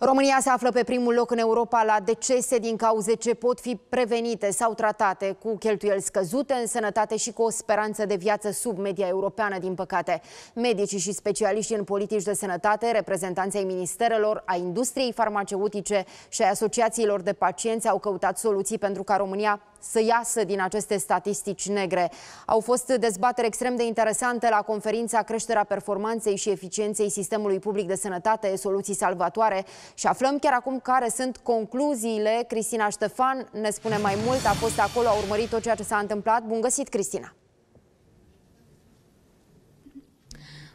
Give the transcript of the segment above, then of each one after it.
România se află pe primul loc în Europa la decese din cauze ce pot fi prevenite sau tratate cu cheltuieli scăzute în sănătate și cu o speranță de viață sub media europeană, din păcate. Medicii și specialiștii în politici de sănătate, reprezentanții ministerelor, a industriei farmaceutice și a asociațiilor de pacienți au căutat soluții pentru ca România să iasă din aceste statistici negre. Au fost dezbateri extrem de interesante la conferința Creșterea performanței și eficienței sistemului public de sănătate, soluții salvatoare și aflăm chiar acum care sunt concluziile. Cristina Ștefan ne spune mai mult, a fost acolo, a urmărit tot ceea ce s-a întâmplat. Bun găsit, Cristina!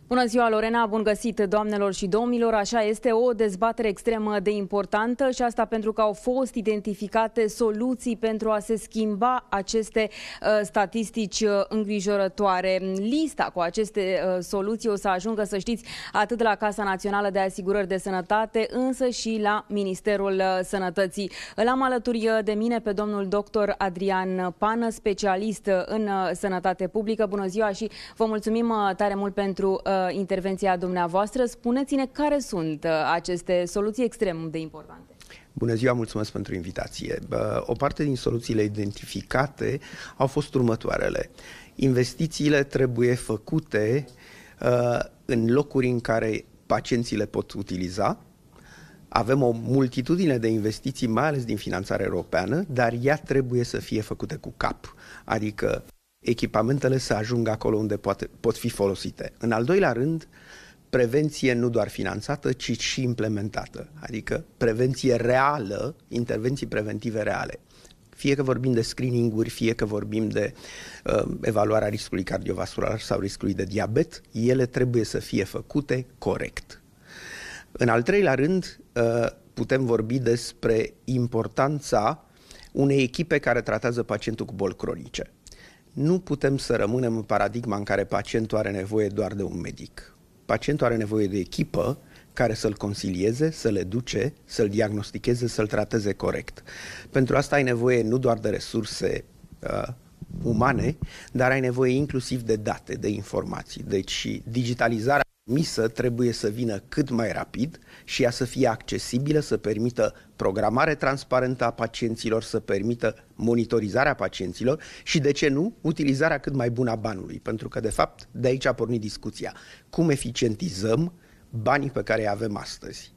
Bună ziua, Lorena! Bun găsit, doamnelor și domnilor! Așa este o dezbatere extremă de importantă și asta pentru că au fost identificate soluții pentru a se schimba aceste uh, statistici uh, îngrijorătoare. Lista cu aceste uh, soluții o să ajungă, să știți, atât la Casa Națională de Asigurări de Sănătate, însă și la Ministerul uh, Sănătății. Îl am alături uh, de mine pe domnul doctor Adrian Pană, specialist în sănătate publică. Bună ziua și vă mulțumim tare mult pentru uh, uh, intervenția dumneavoastră. Spuneți-ne care sunt uh, aceste soluții extrem de importante. Bună ziua, mulțumesc pentru invitație. O parte din soluțiile identificate au fost următoarele. Investițiile trebuie făcute uh, în locuri în care pacienții le pot utiliza. Avem o multitudine de investiții, mai ales din finanțare europeană, dar ea trebuie să fie făcute cu cap. Adică echipamentele să ajungă acolo unde poate, pot fi folosite. În al doilea rând, prevenție nu doar finanțată, ci și implementată, adică prevenție reală, intervenții preventive reale. Fie că vorbim de screening-uri, fie că vorbim de uh, evaluarea riscului cardiovascular sau riscului de diabet, ele trebuie să fie făcute corect. În al treilea rând, uh, putem vorbi despre importanța unei echipe care tratează pacientul cu boli cronice nu putem să rămânem în paradigma în care pacientul are nevoie doar de un medic. Pacientul are nevoie de echipă care să-l consilieze, să-l educe, să-l diagnosticheze, să-l trateze corect. Pentru asta ai nevoie nu doar de resurse uh, umane, dar ai nevoie inclusiv de date, de informații. Deci digitalizarea misă trebuie să vină cât mai rapid și ea să fie accesibilă, să permită programare transparentă a pacienților, să permită monitorizarea pacienților și, de ce nu, utilizarea cât mai bună a banului. Pentru că, de fapt, de aici a pornit discuția. Cum eficientizăm banii pe care îi avem astăzi?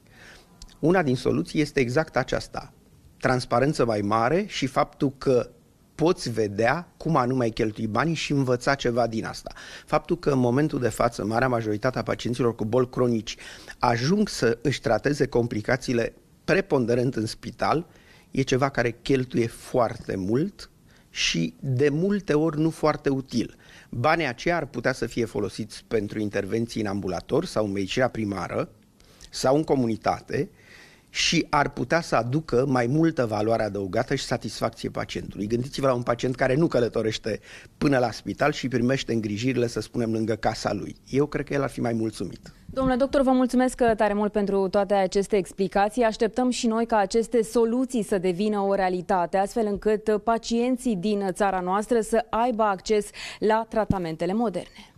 Una din soluții este exact aceasta. Transparență mai mare și faptul că poți vedea cum anume ai cheltui banii și învăța ceva din asta. Faptul că în momentul de față marea majoritate a pacienților cu boli cronici ajung să își trateze complicațiile preponderent în spital, e ceva care cheltuie foarte mult și de multe ori nu foarte util. Banii aceia ar putea să fie folosiți pentru intervenții în ambulator sau în medicina primară sau în comunitate, și ar putea să aducă mai multă valoare adăugată și satisfacție pacientului. Gândiți-vă la un pacient care nu călătorește până la spital și primește îngrijirile, să spunem, lângă casa lui. Eu cred că el ar fi mai mulțumit. Domnule doctor, vă mulțumesc tare mult pentru toate aceste explicații. Așteptăm și noi ca aceste soluții să devină o realitate, astfel încât pacienții din țara noastră să aibă acces la tratamentele moderne.